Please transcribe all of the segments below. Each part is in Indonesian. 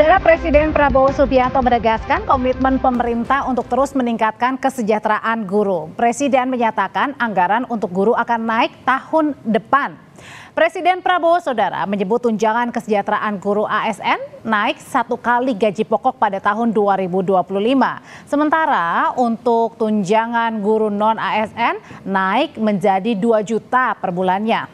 Saudara Presiden Prabowo Subianto menegaskan komitmen pemerintah untuk terus meningkatkan kesejahteraan guru. Presiden menyatakan anggaran untuk guru akan naik tahun depan. Presiden Prabowo Saudara menyebut tunjangan kesejahteraan guru ASN naik satu kali gaji pokok pada tahun 2025. Sementara untuk tunjangan guru non ASN naik menjadi 2 juta per bulannya.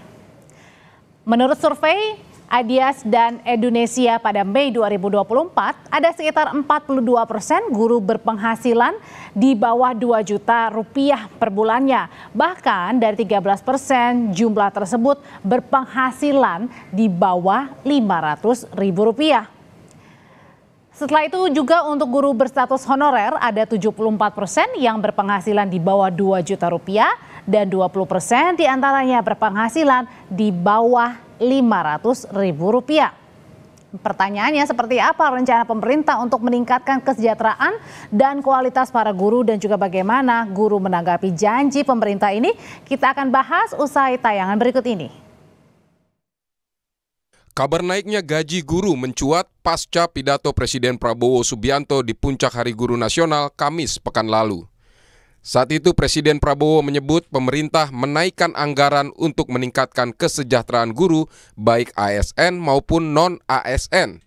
Menurut survei Adias dan Indonesia pada Mei 2024, ada sekitar 42 persen guru berpenghasilan di bawah 2 juta rupiah per bulannya. Bahkan dari 13 persen jumlah tersebut berpenghasilan di bawah 500 ribu rupiah. Setelah itu juga untuk guru berstatus honorer ada 74 persen yang berpenghasilan di bawah 2 juta rupiah dan 20 persen diantaranya berpenghasilan di bawah Rp500.000. Pertanyaannya seperti apa rencana pemerintah untuk meningkatkan kesejahteraan dan kualitas para guru dan juga bagaimana guru menanggapi janji pemerintah ini? Kita akan bahas usai tayangan berikut ini. Kabar naiknya gaji guru mencuat pasca pidato Presiden Prabowo Subianto di puncak Hari Guru Nasional Kamis pekan lalu. Saat itu Presiden Prabowo menyebut pemerintah menaikkan anggaran untuk meningkatkan kesejahteraan guru baik ASN maupun non-ASN.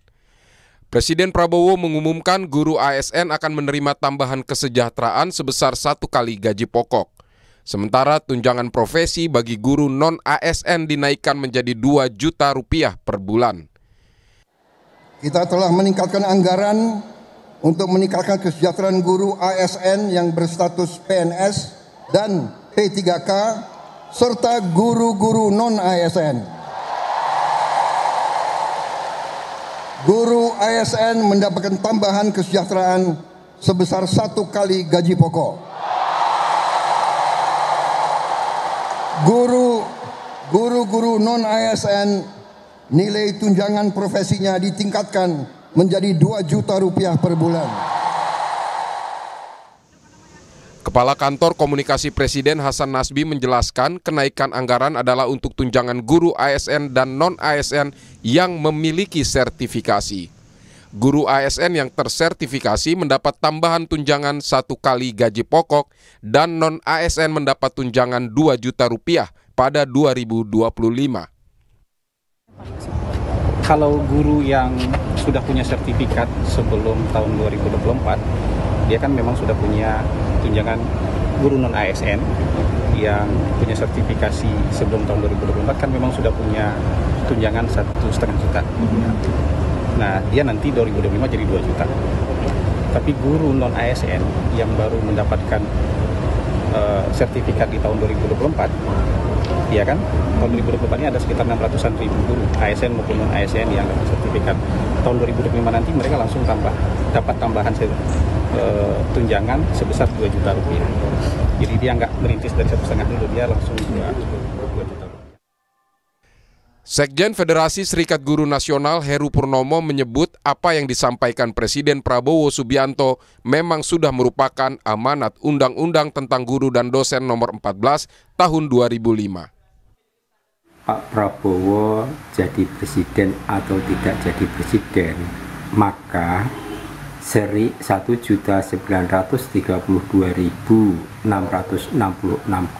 Presiden Prabowo mengumumkan guru ASN akan menerima tambahan kesejahteraan sebesar satu kali gaji pokok. Sementara tunjangan profesi bagi guru non-ASN dinaikkan menjadi 2 juta rupiah per bulan. Kita telah meningkatkan anggaran untuk meningkatkan kesejahteraan guru ASN yang berstatus PNS dan P3K serta guru-guru non ASN. Guru ASN mendapatkan tambahan kesejahteraan sebesar satu kali gaji pokok. Guru guru-guru non ASN nilai tunjangan profesinya ditingkatkan menjadi 2 juta rupiah per bulan. Kepala Kantor Komunikasi Presiden Hasan Nasbi menjelaskan kenaikan anggaran adalah untuk tunjangan guru ASN dan non-ASN yang memiliki sertifikasi. Guru ASN yang tersertifikasi mendapat tambahan tunjangan satu kali gaji pokok dan non-ASN mendapat tunjangan 2 juta rupiah pada 2025. Kalau guru yang sudah punya sertifikat sebelum tahun 2024, dia kan memang sudah punya tunjangan guru non ASN yang punya sertifikasi sebelum tahun 2024 kan memang sudah punya tunjangan satu setengah juta. Nah, dia nanti 2025 jadi 2 juta. Tapi guru non ASN yang baru mendapatkan uh, sertifikat di tahun 2024 ya kan tahun 2024 ini ada sekitar 600-an ribu guru ASN maupun non ASN yang dapat sertifikat tahun 2025 nanti mereka langsung tambah dapat tambahan e, tunjangan sebesar 2 juta rupiah jadi dia nggak merintis dari satu setengah dulu dia langsung 2, 2 juta rupiah. Sekjen Federasi Serikat Guru Nasional Heru Purnomo menyebut apa yang disampaikan Presiden Prabowo Subianto memang sudah merupakan amanat Undang-Undang tentang Guru dan Dosen nomor 14 tahun 2005. Pak Prabowo jadi presiden atau tidak jadi presiden, maka seri 1.932.666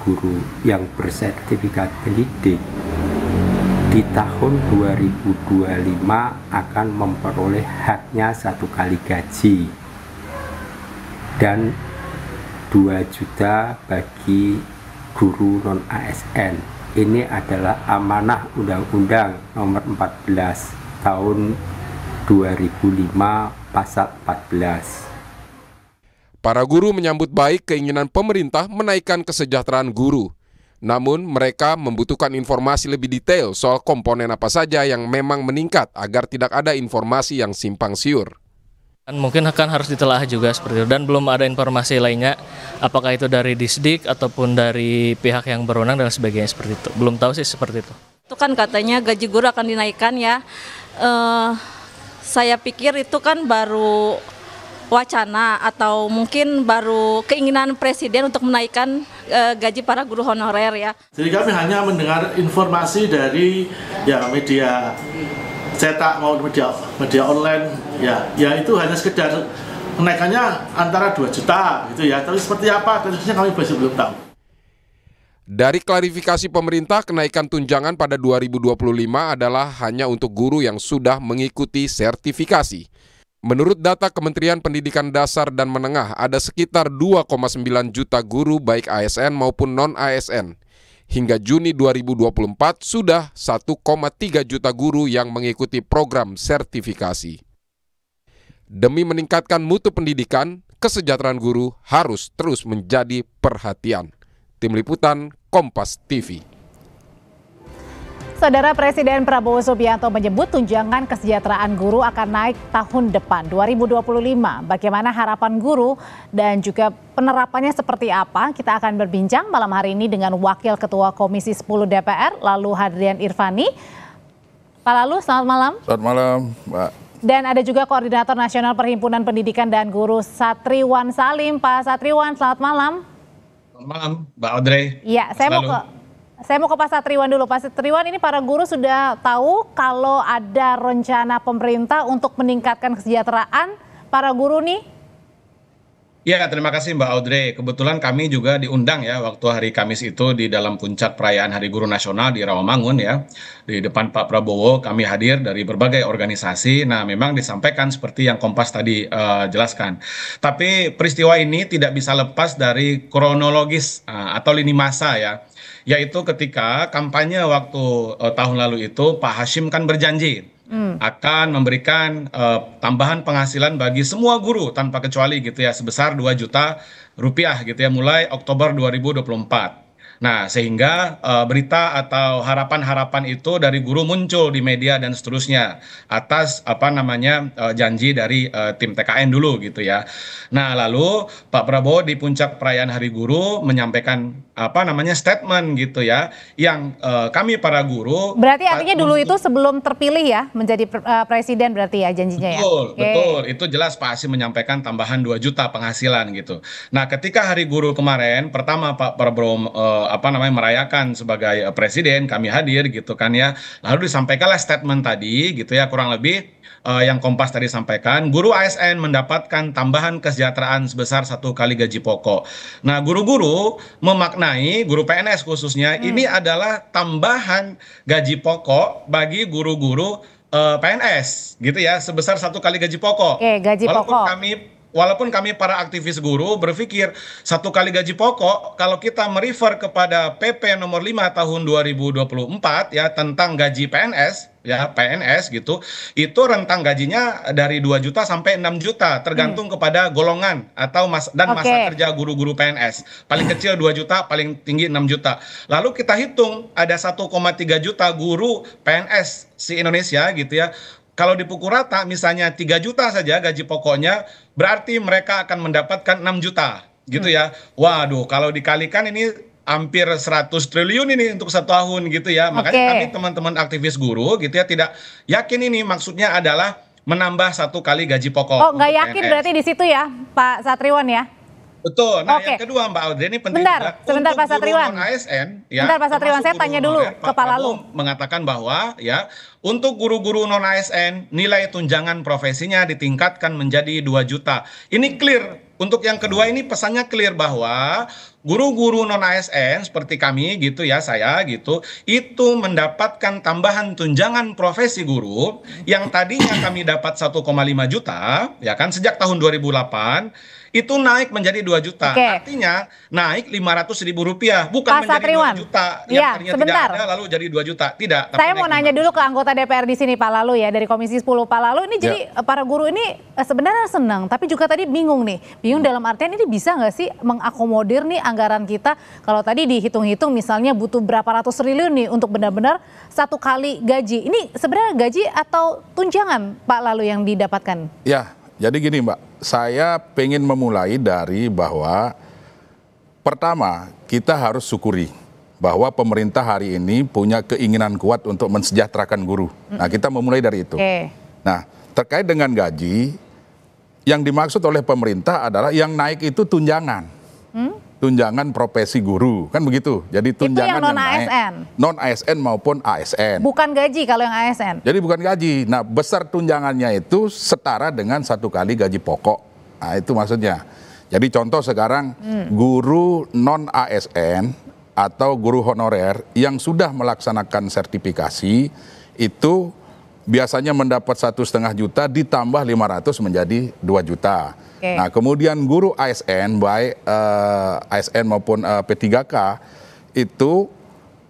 guru yang bersertifikat pendidik di tahun 2025 akan memperoleh haknya satu kali gaji dan 2 juta bagi guru non ASN ini adalah amanah Undang-Undang Nomor 14 Tahun 2005 Pasal 14. Para guru menyambut baik keinginan pemerintah menaikkan kesejahteraan guru. Namun, mereka membutuhkan informasi lebih detail soal komponen apa saja yang memang meningkat agar tidak ada informasi yang simpang siur. Mungkin akan harus ditelah juga seperti itu dan belum ada informasi lainnya apakah itu dari Disdik ataupun dari pihak yang berwenang dan sebagainya seperti itu. Belum tahu sih seperti itu. Itu kan katanya gaji guru akan dinaikkan ya. Uh, saya pikir itu kan baru wacana atau mungkin baru keinginan presiden untuk menaikkan uh, gaji para guru honorer ya. Jadi kami hanya mendengar informasi dari ya media cetak mau media media online ya ya itu hanya sekedar kenaikannya antara 2 juta gitu ya tapi seperti apa terusnya kami masih belum tahu dari klarifikasi pemerintah, kenaikan tunjangan pada 2025 adalah hanya untuk guru yang sudah mengikuti sertifikasi. Menurut data Kementerian Pendidikan Dasar dan Menengah, ada sekitar 2,9 juta guru baik ASN maupun non-ASN hingga Juni 2024 sudah 1,3 juta guru yang mengikuti program sertifikasi. Demi meningkatkan mutu pendidikan, kesejahteraan guru harus terus menjadi perhatian. Tim Liputan Kompas TV Saudara Presiden Prabowo Subianto menyebut tunjangan kesejahteraan guru akan naik tahun depan 2025. Bagaimana harapan guru dan juga penerapannya seperti apa? Kita akan berbincang malam hari ini dengan Wakil Ketua Komisi 10 DPR, Lalu Hadrian Irvani. Pak Lalu, selamat malam. Selamat malam, Mbak. Dan ada juga Koordinator Nasional Perhimpunan Pendidikan dan Guru Satriwan Salim. Pak Satriwan, selamat malam. Selamat malam, Mbak Audrey. Iya, saya mau ke saya mau ke Pak Satriwan dulu. Pak Satriwan ini para guru sudah tahu kalau ada rencana pemerintah untuk meningkatkan kesejahteraan para guru nih Ya, terima kasih Mbak Audrey. Kebetulan kami juga diundang ya waktu hari Kamis itu di dalam puncak perayaan Hari Guru Nasional di Rawamangun ya. Di depan Pak Prabowo kami hadir dari berbagai organisasi. Nah, memang disampaikan seperti yang Kompas tadi uh, jelaskan. Tapi peristiwa ini tidak bisa lepas dari kronologis uh, atau lini masa ya yaitu ketika kampanye waktu uh, tahun lalu itu Pak Hashim kan berjanji Hmm. akan memberikan uh, tambahan penghasilan bagi semua guru tanpa kecuali gitu ya sebesar 2 juta rupiah gitu ya mulai Oktober 2024. Nah, sehingga uh, berita atau harapan-harapan itu dari guru muncul di media dan seterusnya atas apa namanya uh, janji dari uh, tim TKN dulu gitu ya. Nah, lalu Pak Prabowo di puncak perayaan Hari Guru menyampaikan apa namanya statement gitu ya yang uh, kami para guru Berarti artinya dulu itu sebelum terpilih ya menjadi uh, presiden berarti ya janjinya betul, ya. Betul, betul. Itu jelas Pak Asi menyampaikan tambahan 2 juta penghasilan gitu. Nah, ketika Hari Guru kemarin pertama Pak Prabowo uh, apa namanya merayakan sebagai uh, presiden kami hadir gitu kan ya lalu disampaikanlah statement tadi gitu ya kurang lebih uh, yang Kompas tadi sampaikan guru ASN mendapatkan tambahan kesejahteraan sebesar satu kali gaji pokok nah guru-guru memaknai guru PNS khususnya hmm. ini adalah tambahan gaji pokok bagi guru-guru uh, eh, PNS gitu ya sebesar satu kali gaji pokok. Oke, gaji Walaupun pokok. kami walaupun kami para aktivis guru berpikir satu kali gaji pokok kalau kita merefer kepada PP nomor 5 tahun 2024 ya tentang gaji PNS ya PNS gitu itu rentang gajinya dari 2 juta sampai 6 juta tergantung hmm. kepada golongan atau mas dan okay. masa kerja guru-guru PNS paling kecil 2 juta paling tinggi 6 juta lalu kita hitung ada 1,3 juta guru PNS si Indonesia gitu ya kalau dipukul rata misalnya 3 juta saja gaji pokoknya, berarti mereka akan mendapatkan 6 juta gitu hmm. ya. Waduh, kalau dikalikan ini hampir 100 triliun ini untuk satu tahun gitu ya. Makanya okay. kami teman-teman aktivis guru gitu ya tidak yakin ini maksudnya adalah menambah satu kali gaji pokok. Oh, nggak yakin PNS. berarti di situ ya, Pak Satriwan ya? Betul. Nah, Oke. yang kedua Mbak Audrey ini penting Bentar, juga. sebentar Pak Satriwan. ASN ya. Bentar Pak Satriwan, saya tanya ya, dulu ya, ke Pak Lalu. mengatakan bahwa ya, untuk guru-guru non ASN nilai tunjangan profesinya ditingkatkan menjadi 2 juta. Ini clear. Untuk yang kedua ini pesannya clear bahwa guru-guru non ASN seperti kami gitu ya saya gitu itu mendapatkan tambahan tunjangan profesi guru yang tadinya kami dapat 1,5 juta ya kan sejak tahun 2008 itu naik menjadi 2 juta. Okay. Artinya naik lima ratus ribu rupiah, bukan Pak menjadi Satriwan. juta. Yang ya, sebentar. tidak ada lalu jadi dua juta. Tidak. Tapi Saya mau nanya 500. dulu ke anggota DPR di sini Pak Lalu ya, dari Komisi 10 Pak Lalu. Ini ya. jadi eh, para guru ini eh, sebenarnya senang, tapi juga tadi bingung nih. Bingung hmm. dalam artian ini bisa nggak sih mengakomodir nih anggaran kita. Kalau tadi dihitung-hitung misalnya butuh berapa ratus triliun nih untuk benar-benar satu kali gaji. Ini sebenarnya gaji atau tunjangan Pak Lalu yang didapatkan? Ya, jadi gini Mbak, saya pengen memulai dari bahwa pertama kita harus syukuri bahwa pemerintah hari ini punya keinginan kuat untuk mensejahterakan guru. Nah kita memulai dari itu. Okay. Nah terkait dengan gaji, yang dimaksud oleh pemerintah adalah yang naik itu tunjangan. Hmm? tunjangan profesi guru kan begitu jadi tunjangan yang non yang ASN naik, non ASN maupun ASN bukan gaji kalau yang ASN jadi bukan gaji nah besar tunjangannya itu setara dengan satu kali gaji pokok nah, itu maksudnya jadi contoh sekarang hmm. guru non ASN atau guru honorer yang sudah melaksanakan sertifikasi itu biasanya mendapat satu setengah juta ditambah 500 menjadi 2 juta. Okay. Nah kemudian guru ASN baik uh, eh, ASN maupun uh, eh, P3K itu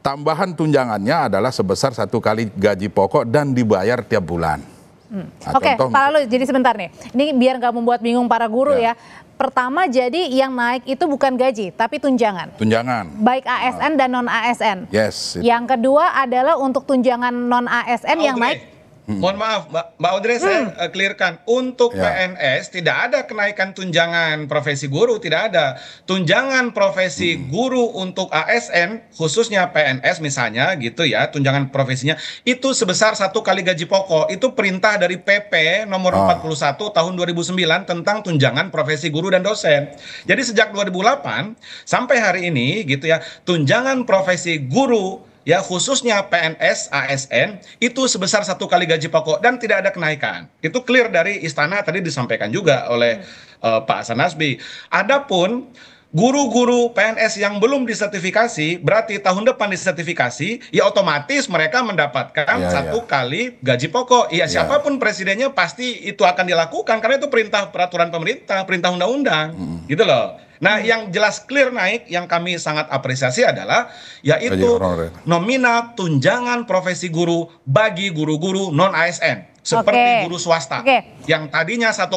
tambahan tunjangannya adalah sebesar satu kali gaji pokok dan dibayar tiap bulan. Hmm. Nah, Oke, okay, Pak Lalu, jadi sebentar nih. Ini biar nggak membuat bingung para guru ya. ya. Pertama, jadi yang naik itu bukan gaji, tapi tunjangan. Tunjangan. Baik ASN dan non ASN. Yes. Itu. Yang kedua adalah untuk tunjangan non ASN oh, yang okay. naik Hmm. Mohon maaf, Mbak, Mbak Audrey, hmm. saya uh, eh, clearkan. Untuk ya. PNS tidak ada kenaikan tunjangan profesi guru, tidak ada. Tunjangan profesi hmm. guru untuk ASN, khususnya PNS misalnya gitu ya, tunjangan profesinya, itu sebesar satu kali gaji pokok. Itu perintah dari PP nomor ah. 41 tahun 2009 tentang tunjangan profesi guru dan dosen. Jadi sejak 2008 sampai hari ini gitu ya, tunjangan profesi guru ya khususnya PNS, ASN itu sebesar satu kali gaji pokok dan tidak ada kenaikan. Itu clear dari istana tadi disampaikan juga oleh hmm. uh, Pak Hasan Nasbi. Adapun guru-guru PNS yang belum disertifikasi berarti tahun depan disertifikasi ya otomatis mereka mendapatkan ya, ya. satu ya. kali gaji pokok ya, ya siapapun presidennya pasti itu akan dilakukan karena itu perintah peraturan pemerintah perintah undang-undang hmm. gitu loh nah hmm. yang jelas clear naik yang kami sangat apresiasi adalah yaitu nominal tunjangan profesi guru bagi guru-guru non ASN seperti okay. guru swasta okay. yang tadinya 1,5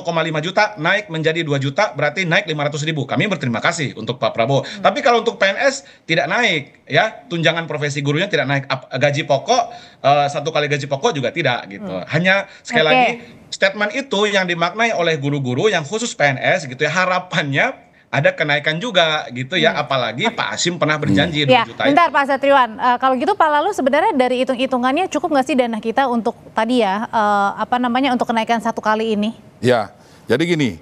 juta naik menjadi 2 juta berarti naik 500 ribu kami berterima kasih untuk Pak Prabowo hmm. tapi kalau untuk PNS tidak naik ya tunjangan profesi gurunya tidak naik gaji pokok uh, satu kali gaji pokok juga tidak gitu hmm. hanya sekali okay. lagi statement itu yang dimaknai oleh guru-guru yang khusus PNS gitu ya harapannya ada kenaikan juga gitu ya hmm. apalagi Pak Asim pernah berjanji hmm. ya, juta ya. bentar Pak Satriwan uh, kalau gitu Pak Lalu sebenarnya dari hitung-hitungannya cukup nggak sih dana kita untuk tadi ya uh, apa namanya untuk kenaikan satu kali ini ya jadi gini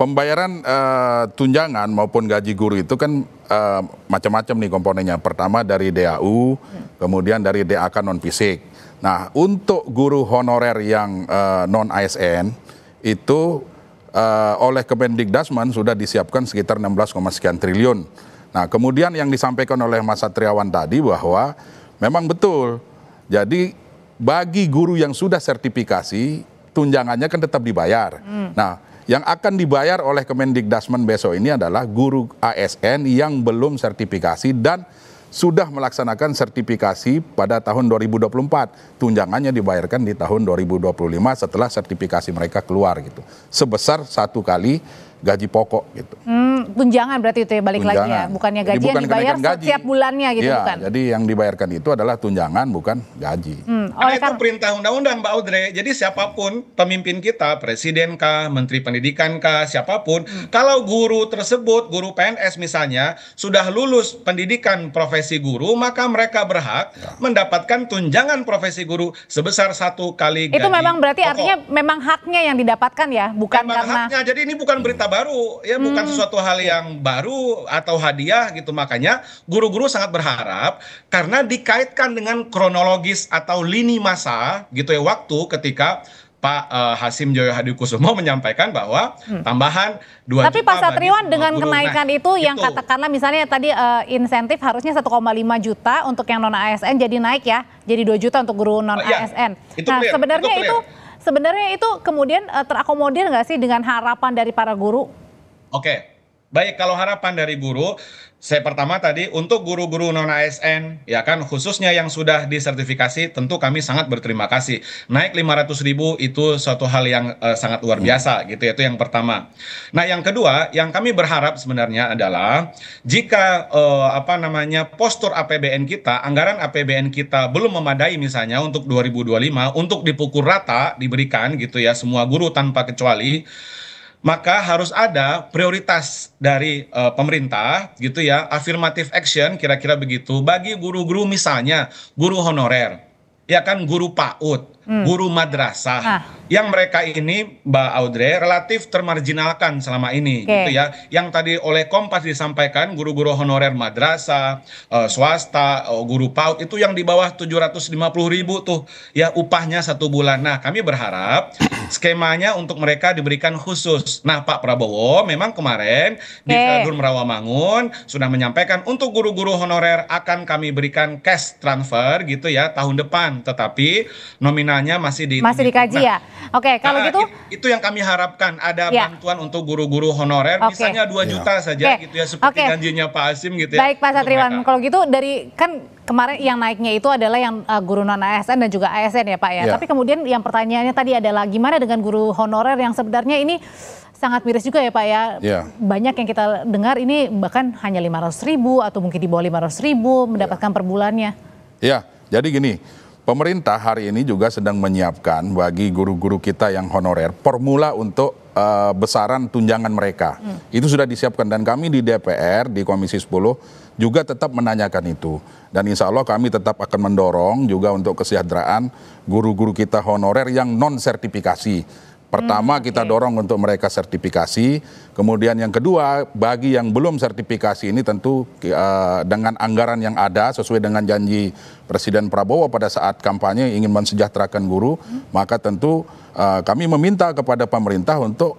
pembayaran uh, tunjangan maupun gaji guru itu kan uh, macam-macam nih komponennya pertama dari DAU hmm. kemudian dari DAK non fisik nah untuk guru honorer yang uh, non ASN itu uh, oleh Kemendikdasman sudah disiapkan sekitar 16, sekian triliun. Nah, kemudian yang disampaikan oleh Mas Satriawan tadi bahwa memang betul. Jadi bagi guru yang sudah sertifikasi, tunjangannya kan tetap dibayar. Hmm. Nah, yang akan dibayar oleh Kemendikdasman besok ini adalah guru ASN yang belum sertifikasi dan sudah melaksanakan sertifikasi pada tahun 2024. Tunjangannya dibayarkan di tahun 2025 setelah sertifikasi mereka keluar gitu. Sebesar satu kali gaji pokok gitu. Hmm tunjangan berarti itu ya balik tunjangan. lagi ya, bukannya gaji bukan yang dibayar gaji. setiap bulannya gitu ya, bukan? Jadi yang dibayarkan itu adalah tunjangan bukan gaji. Hmm, oleh karena itu perintah undang-undang Mbak Audrey. Jadi siapapun pemimpin kita, presiden kah, menteri pendidikan kah, siapapun, hmm. kalau guru tersebut, guru PNS misalnya, sudah lulus pendidikan profesi guru, maka mereka berhak ya. mendapatkan tunjangan profesi guru sebesar satu kali itu gaji. Itu memang berarti pokok. artinya memang haknya yang didapatkan ya, bukan memang karena haknya. Jadi ini bukan berita baru, ya hmm. bukan sesuatu hal yang baru atau hadiah gitu makanya guru-guru sangat berharap karena dikaitkan dengan kronologis atau lini masa gitu ya waktu ketika Pak uh, Hasim Joyo Hadikusumo menyampaikan bahwa hmm. tambahan dua Tapi Pak Satriwan dengan kenaikan nah, itu yang itu. katakanlah misalnya tadi uh, insentif harusnya 1,5 juta untuk yang non ASN jadi naik ya, jadi 2 juta untuk guru oh, iya. non ASN. Ya, itu nah, sebenarnya itu, itu sebenarnya itu kemudian uh, terakomodir nggak sih dengan harapan dari para guru? Oke. Baik, kalau harapan dari guru, saya pertama tadi untuk guru-guru non ASN ya kan khususnya yang sudah disertifikasi tentu kami sangat berterima kasih. Naik 500 ribu itu suatu hal yang uh, sangat luar hmm. biasa gitu itu yang pertama. Nah, yang kedua yang kami berharap sebenarnya adalah jika uh, apa namanya postur APBN kita, anggaran APBN kita belum memadai misalnya untuk 2025 untuk dipukul rata diberikan gitu ya semua guru tanpa kecuali maka harus ada prioritas dari uh, pemerintah gitu ya affirmative action kira-kira begitu bagi guru-guru misalnya guru honorer ya kan guru PAUD Hmm. guru madrasah nah. yang mereka ini Mbak Audrey relatif termarginalkan selama ini okay. gitu ya. Yang tadi oleh Kompas disampaikan guru-guru honorer madrasah, uh, swasta, uh, guru PAUD itu yang di bawah 750 ribu tuh ya upahnya satu bulan. Nah, kami berharap skemanya untuk mereka diberikan khusus. Nah, Pak Prabowo memang kemarin okay. di Kadur Merawamangun sudah menyampaikan untuk guru-guru honorer akan kami berikan cash transfer gitu ya tahun depan, tetapi nominal angkanya masih di masih dikaji nah, ya. Oke, okay, kalau nah, gitu itu yang kami harapkan ada ya. bantuan untuk guru-guru honorer okay. misalnya 2 ya. juta ya. saja okay. gitu ya seperti okay. janjinya Pak Asim gitu ya. Baik Pak Satriwan, kalau gitu dari kan kemarin yang naiknya itu adalah yang uh, guru non ASN dan juga ASN ya Pak ya. ya. Tapi kemudian yang pertanyaannya tadi adalah gimana dengan guru honorer yang sebenarnya ini sangat miris juga ya Pak ya. Yeah. Banyak yang kita dengar ini bahkan hanya ratus ribu atau mungkin di bawah ratus ribu mendapatkan yeah. per bulannya. Ya, yeah. jadi gini, Pemerintah hari ini juga sedang menyiapkan bagi guru-guru kita yang honorer formula untuk uh, besaran tunjangan mereka. Hmm. Itu sudah disiapkan dan kami di DPR di Komisi 10 juga tetap menanyakan itu. Dan insya Allah kami tetap akan mendorong juga untuk kesejahteraan guru-guru kita honorer yang non sertifikasi Pertama hmm, kita okay. dorong untuk mereka sertifikasi, kemudian yang kedua bagi yang belum sertifikasi ini tentu uh, dengan anggaran yang ada sesuai dengan janji Presiden Prabowo pada saat kampanye ingin mensejahterakan guru, hmm. maka tentu uh, kami meminta kepada pemerintah untuk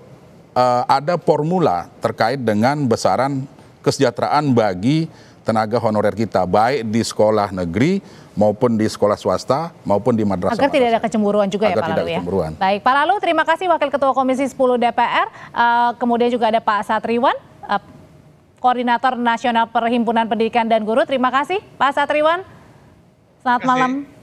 uh, ada formula terkait dengan besaran kesejahteraan bagi tenaga honorer kita baik di sekolah negeri maupun di sekolah swasta maupun di madrasah. Agar tidak ada kecemburuan juga ya, Agar ya Pak Lalu ya. Kecemburuan. Baik Pak Lalu terima kasih Wakil Ketua Komisi 10 DPR. Uh, kemudian juga ada Pak Satriwan, uh, Koordinator Nasional Perhimpunan Pendidikan dan Guru. Terima kasih Pak Satriwan. Selamat malam.